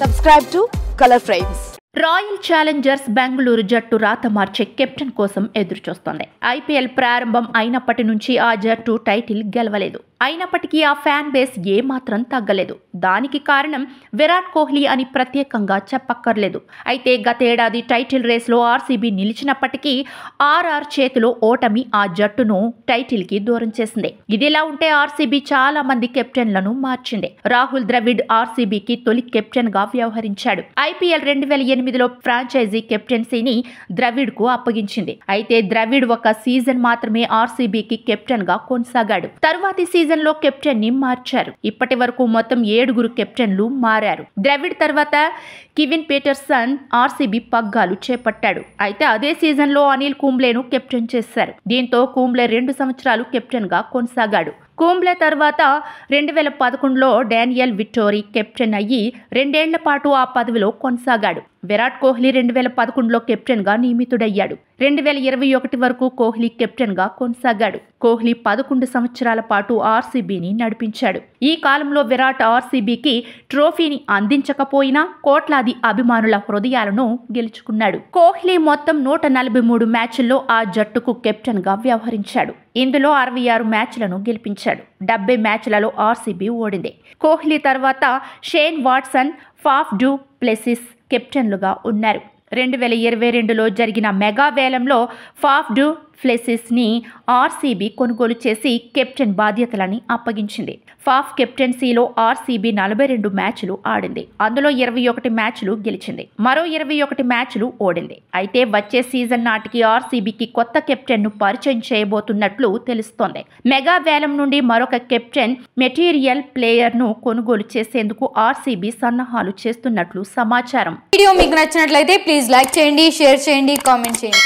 subscribe to colour frames royal challengers Bengaluru జట్టు రాత మార్చే కెప్టెన్ కోసం ఎదురుచూస్తోంది ఐపీఎల్ ప్రారంభం అయినప్పటి నుంచి ఆ జట్టు టైటిల్ గెలవలేదు అయినప్పటికీ ఆ ఫ్యాన్ బేస్ ఏమాత్రం తగ్గలేదు దానికి కారణం విరాట్ కోహ్లీ అని ప్రత్యేకంగా చెప్పక్కర్లేదు అయితే గతేడాది టైటిల్ రేస్లో ఆర్సీబీ నిలిచినప్పటికీ ఆర్ఆర్ చేతిలో ఓటమి ఆ జట్టును టైటిల్కి దూరం చేసింది ఇదిలా ఉంటే ఆర్సీబీ చాలా మంది కెప్టెన్లను మార్చింది రాహుల్ ద్రవిడ్ ఆర్సీబీకి తొలి కెప్టెన్గా వ్యవహరించాడు ఐపీఎల్ రెండు వేల ఎనిమిదిలో ఫ్రాంచైజీ కెప్టెన్సీని ద్రవిడ్కు అప్పగించింది అయితే ద్రవిడ్ ఒక సీజన్ మాత్రమే ఆర్సీబీకి కెప్టెన్గా కొనసాగాడు తరువాతి సీజన్ సీజన్లో కెప్టెన్ని మార్చారు ఇప్పటి వరకు మొత్తం ఏడుగురు కెప్టెన్లు మారారు ద్రవిడ్ తర్వాత కివిన్ పీటర్సన్ ఆర్సీబీ పగ్గాలు చేపట్టాడు అయితే అదే సీజన్లో అనిల్ కుంబ్లేను కెప్టెన్ చేశారు దీంతో కుంబ్లే రెండు సంవత్సరాలు కెప్టెన్గా కొనసాగాడు కుంబ్లే తర్వాత రెండు వేల పదకొండులో డానియల్ విక్టోరీ కెప్టెన్ అయ్యి రెండేళ్ల పాటు ఆ పదవిలో కొనసాగాడు విరాట్ కోహ్లీ రెండు వేల పదకొండులో కెప్టెన్గా నియమితుడయ్యాడు రెండు వేల ఇరవై ఒకటి వరకు కోహ్లీ కెప్టెన్గా కొనసాగాడు కోహ్లీ పదకొండు సంవత్సరాల పాటు ఆర్సీబీని నడిపించాడు ఈ కాలంలో విరాట్ ఆర్సీబీకి ట్రోఫీని అందించకపోయినా కోట్లాది అభిమానుల హృదయాలను గెలుచుకున్నాడు కోహ్లీ మొత్తం నూట నలభై మూడు మ్యాచ్ల్లో ఆ జట్టుకు కెప్టెన్గా వ్యవహరించాడు ఇందులో అరవై ఆరు మ్యాచ్లను గెలిపించాడు డెబ్బై మ్యాచ్లలో ఆర్సీబీ ఓడింది కోహ్లీ తర్వాత Shane Watson Faf du Plessis కెప్టెన్లుగా ఉన్నారు రెండు వేల ఇరవై రెండులో జరిగిన మెగా వేలంలో ఫాఫ్డ్ ఫ్లెసిస్ని ఆర్సీబీ కొనుగోలు చేసి కెప్టెన్ బాధ్యతలని అప్పగించింది ఫాఫ్ కెప్టెన్సీలో ఆర్సీబీ నలభై రెండు మ్యాచ్లు ఆడింది అందులో ఇరవై ఒకటి మ్యాచ్లు గెలిచింది మరో ఇరవై ఒకటి మ్యాచ్లు ఓడింది అయితే వచ్చే సీజన్ నాటికి ఆర్సీబీకి కొత్త కెప్టెన్ను పరిచయం చేయబోతున్నట్లు తెలుస్తోంది మెగా వేలం నుండి మరొక కెప్టెన్ మెటీరియల్ ప్లేయర్ను కొనుగోలు చేసేందుకు ఆర్సీబీ సన్నాహాలు చేస్తున్నట్లు సమాచారం వీడియో మీకు నచ్చినట్లయితే ప్లీజ్ లైక్ చేయండి షేర్ చేయండి కామెంట్ చేయండి